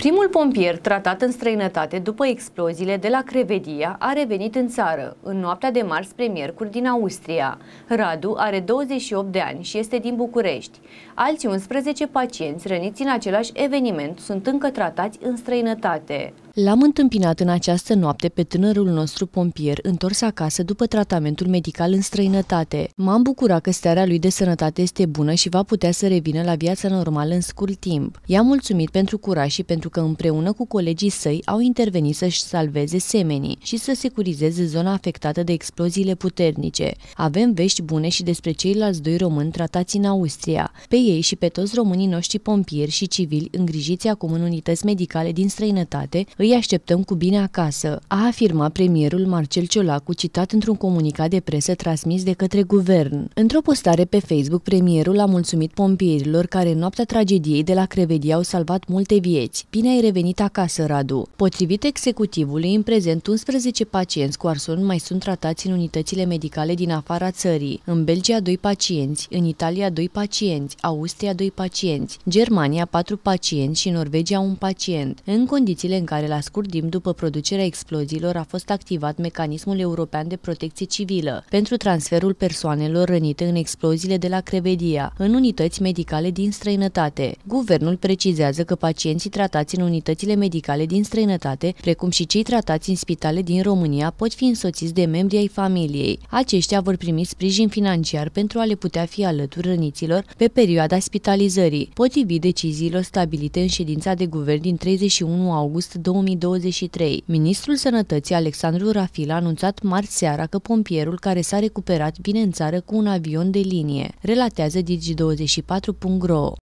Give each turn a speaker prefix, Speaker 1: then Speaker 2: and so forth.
Speaker 1: Primul pompier tratat în străinătate după exploziile de la Crevedia a revenit în țară, în noaptea de marți spre miercuri din Austria. Radu are 28 de ani și este din București. Alți 11 pacienți răniți în același eveniment sunt încă tratați în străinătate. L-am întâmpinat în această noapte pe tânărul nostru pompier, întors acasă după tratamentul medical în străinătate. M-am bucurat că starea lui de sănătate este bună și va putea să revină la viața normală în scurt timp. I-am mulțumit pentru curaj și pentru că împreună cu colegii săi au intervenit să-și salveze semenii și să securizeze zona afectată de exploziile puternice. Avem vești bune și despre ceilalți doi români tratați în Austria. Pe ei și pe toți românii noștri pompieri și civili îngrijiți acum în unități medicale din străinătate, îi așteptăm cu bine acasă, a afirmat premierul Marcel Ciolacu, citat într-un comunicat de presă transmis de către guvern. Într-o postare pe Facebook, premierul a mulțumit pompierilor care în noaptea tragediei de la Crevedia au salvat multe vieți. Bine ai revenit acasă, Radu. Potrivit executivului, în prezent 11 pacienți cu arson mai sunt tratați în unitățile medicale din afara țării. În Belgia 2 pacienți, în Italia 2 pacienți, Austria 2 pacienți, Germania 4 pacienți și Norvegia un pacient. În condițiile în care la scurt timp după producerea exploziilor a fost activat mecanismul european de protecție civilă pentru transferul persoanelor rănite în exploziile de la Crevedia în unități medicale din străinătate. Guvernul precizează că pacienții tratați în unitățile medicale din străinătate, precum și cei tratați în spitale din România, pot fi însoțiți de membri ai familiei. Aceștia vor primi sprijin financiar pentru a le putea fi alături răniților pe perioada spitalizării, potrivit deciziilor stabilite în ședința de guvern din 31 august 2020. 2023. Ministrul Sănătății Alexandru Rafil a anunțat marți seara că pompierul care s-a recuperat vine în țară cu un avion de linie, relatează Digi24.ro.